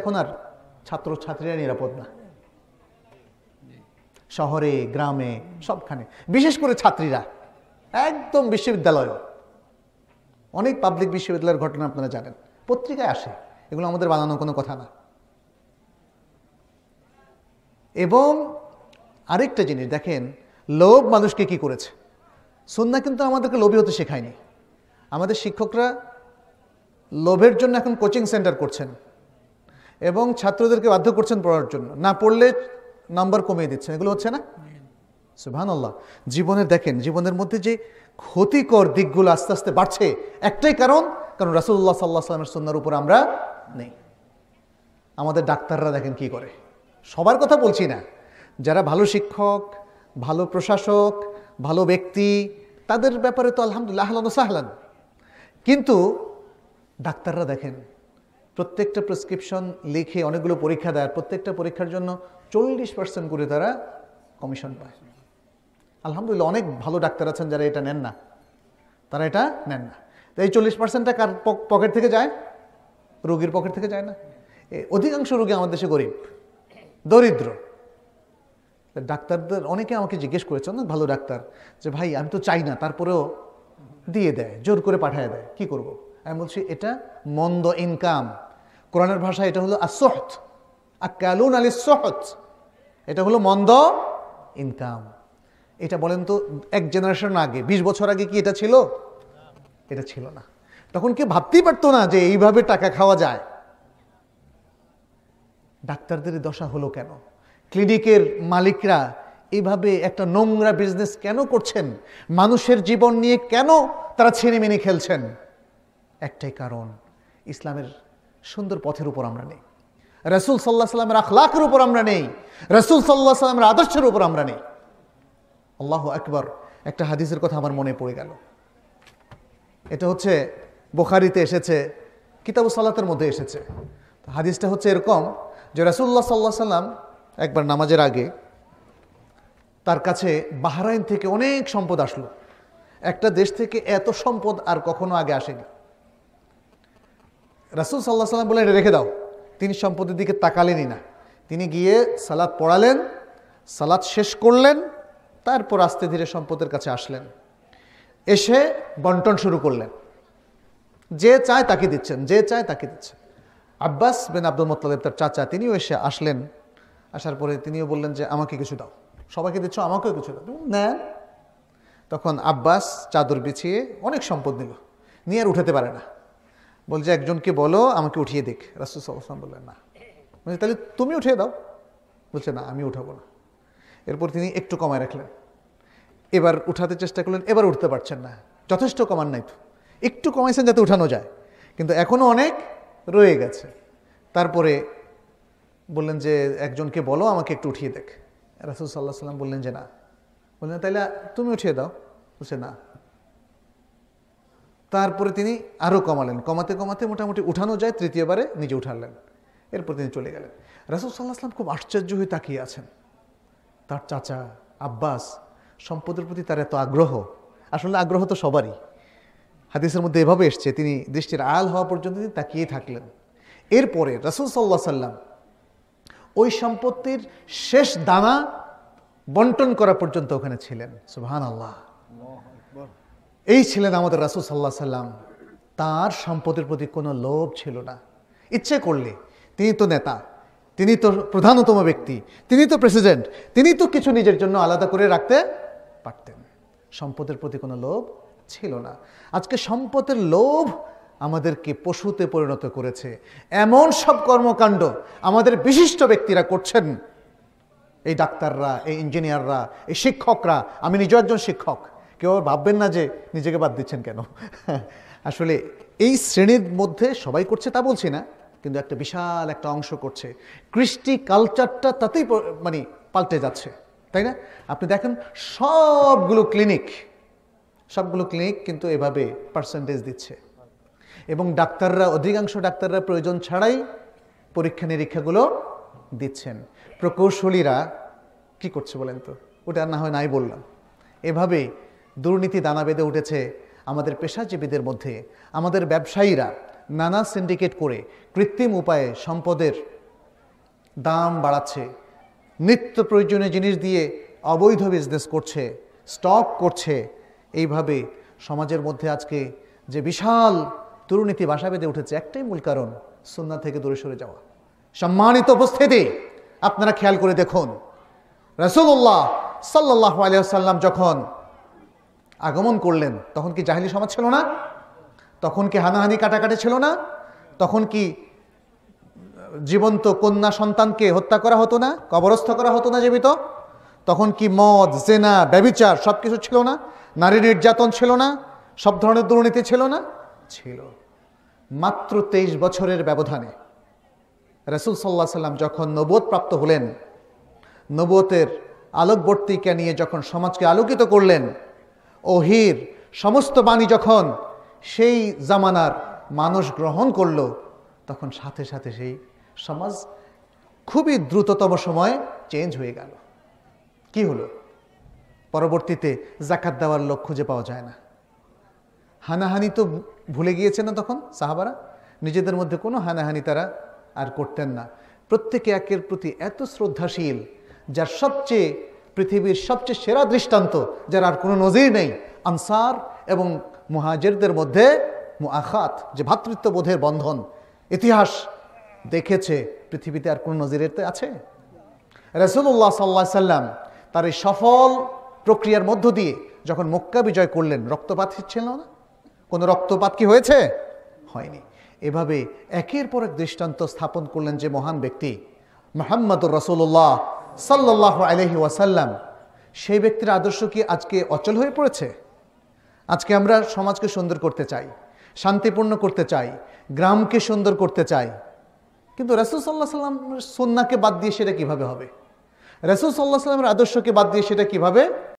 এখন আর ছাত্র ছাত্রীরা নিরাপদ না শহরে গ্রামে সবখানে বিশেষ করে ছাত্রীরা একদম বিশ্ববিদ্যালয় অনেক পাবলিক বিশ্ববিদ্যালয়ের ঘটনা আপনারা জানেন পত্রিকায় আসে এগুলো আমাদের বানানো কোনো কথা না এবং আরেকটা জিনিস দেখেন লোভ মানুষকে কি করেছে সন্না কিন্তু আমাদেরকে লোভী হতে শেখায়নি আমাদের শিক্ষকরা লোভের জন্য এখন কোচিং সেন্টার করছেন এবং ছাত্রদেরকে বাধ্য করছেন পড়ার জন্য না পড়লে নাম্বার কমিয়ে দিচ্ছেন এগুলো হচ্ছে না আল্লাহ জীবনে দেখেন জীবনের মধ্যে যে ক্ষতিকর দিকগুলো আস্তে আস্তে বাড়ছে একটাই কারণ কারণ রাসুল্লাহ সাল্লাহ সাল্লামের সন্ন্যার উপর আমরা নেই আমাদের ডাক্তাররা দেখেন কি করে সবার কথা বলছি না যারা ভালো শিক্ষক ভালো প্রশাসক ভালো ব্যক্তি তাদের ব্যাপারে তো আলহামদুলিল্লাহ আহলান সাহলান কিন্তু ডাক্তাররা দেখেন প্রত্যেকটা প্রেসক্রিপশন লিখে অনেকগুলো পরীক্ষা দেয় প্রত্যেকটা পরীক্ষার জন্য চল্লিশ পার্সেন্ট করে তারা কমিশন পায় আলহামদুলিল্লাহ অনেক ভালো ডাক্তার আছেন যারা এটা নেন না তারা এটা নেন না তো এই চল্লিশ পার্সেন্টটা কার পকেট থেকে যায় রোগীর পকেট থেকে যায় না অধিকাংশ রোগী আমাদের দেশে গরিব দরিদ্র ডাক্তারদের অনেকে আমাকে জিজ্ঞেস করেছে অনেক ভালো ডাক্তার যে ভাই আমি তো চাই না তারপরেও দিয়ে দেয় জোর করে পাঠায় দেয় কি করবো আমি বলছি এটা মন্দ ইনকাম কোরআনের ভাষা এটা হলো আসহত আকালুন আলী সহত এটা হলো মন্দ ইনকাম এটা বলেন তো এক জেনারেশন আগে ২০ বছর আগে কি এটা ছিল এটা ছিল না তখন কেউ ভাবতেই পারতো না যে এইভাবে টাকা খাওয়া যায় ডাক্তারদের দশা হলো কেন ক্লিনিকের মালিকরা এইভাবে একটা নোংরা বিজনেস কেন করছেন মানুষের জীবন নিয়ে কেন তারা ছিনিমিনি খেলছেন একটাই কারণ ইসলামের সুন্দর পথের উপর আমরা নেই রসুল সাল্লাহ সাল্লামের আখলাকের উপর আমরা নেই রসুল সাল্লাহ সাল্লামের আদর্শের উপর আমরা নেই আল্লাহ একবার একটা হাদিসের কথা আমার মনে পড়ে গেল এটা হচ্ছে বোখারিতে এসেছে কিতাব সালাতের মধ্যে এসেছে হাদিসটা হচ্ছে এরকম যে রসুল্লাহ সাল্লাহ সাল্লাম একবার নামাজের আগে তার কাছে বাহরাইন থেকে অনেক সম্পদ আসলো একটা দেশ থেকে এত সম্পদ আর কখনো আগে আসেনি রাসুল সাল্লাহ সাল্লাম বলে এটা রেখে দাও তিনি সম্পত্তির দিকে তাকালেনই না তিনি গিয়ে সালাদ পড়ালেন সালাদ শেষ করলেন তারপর আস্তে ধীরে সম্পদের কাছে আসলেন এসে বন্টন শুরু করলেন যে চায় তাকে দিচ্ছেন যে চায় তাকে দিচ্ছেন আব্বাস বিন আব্দুল মোতালেব তার চাচা তিনিও এসে আসলেন আসার পরে তিনিও বললেন যে আমাকে কিছু দাও সবাইকে দিচ্ছ আমাকেও কিছু দাও নেন তখন আব্বাস চাদর বিছিয়ে অনেক সম্পদ নিল নিয়ে আর উঠাতে পারে না বলছে একজনকে বলো আমাকে উঠিয়ে দেখ রাসুল সাল্লাম বললেন না বলছে তাহলে তুমি উঠিয়ে দাও বলছে না আমি উঠাবো না এরপর তিনি একটু কমায় রাখলেন এবার উঠাতে চেষ্টা করলেন এবার উঠতে পারছেন না যথেষ্ট কমান নাই তো একটু কমাইছেন যাতে উঠানো যায় কিন্তু এখনও অনেক রয়ে গেছে তারপরে বললেন যে একজনকে বলো আমাকে একটু উঠিয়ে দেখ রাসুল সাল্লাহ সাল্লাম বললেন যে না বললেন তাহলে তুমি উঠিয়ে দাও বলছে না তারপরে তিনি আরও কমালেন কমাতে কমাতে মোটামুটি উঠানো যায় তৃতীয়বারে নিজে উঠালেন এরপর তিনি চলে গেলেন রাসুল সাল্লাহ আসলাম খুব আশ্চর্য হয়ে তাকিয়ে আছেন তার চাচা আব্বাস সম্পদের প্রতি তার এত আগ্রহ আসলে আগ্রহ তো সবারই হাদিসের মধ্যে এভাবে এসছে তিনি দৃষ্টির আয়াল হওয়া পর্যন্ত তিনি তাকিয়ে থাকলেন এরপরে রাসুল সাল্লাহ সাল্লাম ওই সম্পত্তির শেষ দানা বন্টন করা পর্যন্ত ওখানে ছিলেন সুহান আল্লাহ এই ছিলেন আমাদের রাসুল সাল্লাহ সাল্লাম তার সম্পদের প্রতি কোনো লোভ ছিল না ইচ্ছে করলে তিনি তো নেতা তিনি তো প্রধানতম ব্যক্তি তিনি তো প্রেসিডেন্ট তিনি তো কিছু নিজের জন্য আলাদা করে রাখতে পারতেন সম্পদের প্রতি কোনো লোভ ছিল না আজকে সম্পদের লোভ আমাদেরকে পশুতে পরিণত করেছে এমন সব কর্মকাণ্ড আমাদের বিশিষ্ট ব্যক্তিরা করছেন এই ডাক্তাররা এই ইঞ্জিনিয়াররা এই শিক্ষকরা আমি নিজ একজন শিক্ষক কেউ ভাববেন না যে নিজেকে বাদ দিচ্ছেন কেন আসলে এই শ্রেণীর মধ্যে সবাই করছে তা বলছি না কিন্তু একটা বিশাল একটা অংশ করছে কৃষ্টি কালচারটা তাতেই মানে পাল্টে যাচ্ছে তাই না আপনি দেখেন সবগুলো ক্লিনিক সবগুলো ক্লিনিক কিন্তু এভাবে পার্সেন্টেজ দিচ্ছে এবং ডাক্তাররা অধিকাংশ ডাক্তাররা প্রয়োজন ছাড়াই পরীক্ষা নিরীক্ষাগুলো দিচ্ছেন প্রকৌশলীরা কি করছে বলেন তো ওটা না হয় নাই বললাম এভাবে দুর্নীতি দানা বেঁধে উঠেছে আমাদের পেশাজীবীদের মধ্যে আমাদের ব্যবসায়ীরা নানা সিন্ডিকেট করে কৃত্রিম উপায়ে সম্পদের দাম বাড়াচ্ছে নিত্য প্রয়োজনীয় জিনিস দিয়ে অবৈধ বিজনেস করছে স্টক করছে এইভাবে সমাজের মধ্যে আজকে যে বিশাল দুর্নীতি বাসা বেঁধে উঠেছে একটাই মূল কারণ সুন্না থেকে দূরে সরে যাওয়া সম্মানিত উপস্থিতি আপনারা খেয়াল করে দেখুন রসুল্লাহ সাল্লাহ আলিয়া সাল্লাম যখন আগমন করলেন তখন কি জাহিলি সমাজ ছিল না তখন কি হানাহানি কাটাকাটি ছিল না তখন কি জীবন্ত কন্যা সন্তানকে হত্যা করা হতো না কবরস্থ করা হতো না জীবিত তখন কি মদ জেনা ব্যবিচার সব কিছু ছিল না নারী নির্যাতন ছিল না সব ধরনের দুর্নীতি ছিল না ছিল মাত্র তেইশ বছরের ব্যবধানে রসুল সাল্লাহ সাল্লাম যখন নবোধ প্রাপ্ত হলেন নবতের আলোকবর্তীকে নিয়ে যখন সমাজকে আলোকিত করলেন ওহির সমস্ত বাণী যখন সেই জামানার মানুষ গ্রহণ করল তখন সাথে সাথে সেই সমাজ খুবই দ্রুততম সময় চেঞ্জ হয়ে গেল কি হলো পরবর্তীতে জাকাত দেওয়ার লোক খুঁজে পাওয়া যায় না হানাহানি তো ভুলে গিয়েছে না তখন সাহাবারা নিজেদের মধ্যে কোনো হানাহানি তারা আর করতেন না প্রত্যেকে একের প্রতি এত শ্রদ্ধাশীল যার সবচেয়ে পৃথিবীর সবচেয়ে সেরা দৃষ্টান্ত যার আর কোনো নজির নেই আনসার এবং মহাজেরদের মধ্যে আখাত যে ভ্রাতৃত্ববোধের বন্ধন ইতিহাস দেখেছে পৃথিবীতে আর কোনো নজিরের তো আছে রসুল্লাহ সাল্লা সাল্লাম তার এই সফল প্রক্রিয়ার মধ্য দিয়ে যখন মক্কা বিজয় করলেন রক্তপাত ছিল না কোনো রক্তপাত কি হয়েছে হয়নি এভাবে একের পর এক দৃষ্টান্ত স্থাপন করলেন যে মহান ব্যক্তি মোহাম্মদুর রসুল্লাহ সাল্লাহ আলহি ওয়াসাল্লাম সেই ব্যক্তির আদর্শ কি আজকে অচল হয়ে পড়েছে আজকে আমরা সমাজকে সুন্দর করতে চাই শান্তিপূর্ণ করতে চাই গ্রামকে সুন্দর করতে চাই কিন্তু রাসুল সাল্লাহ সাল্লাম সন্নাকে বাদ দিয়ে সেটা কিভাবে হবে রাসুল সাল্লাহ সাল্লামের আদর্শকে বাদ দিয়ে সেটা কিভাবে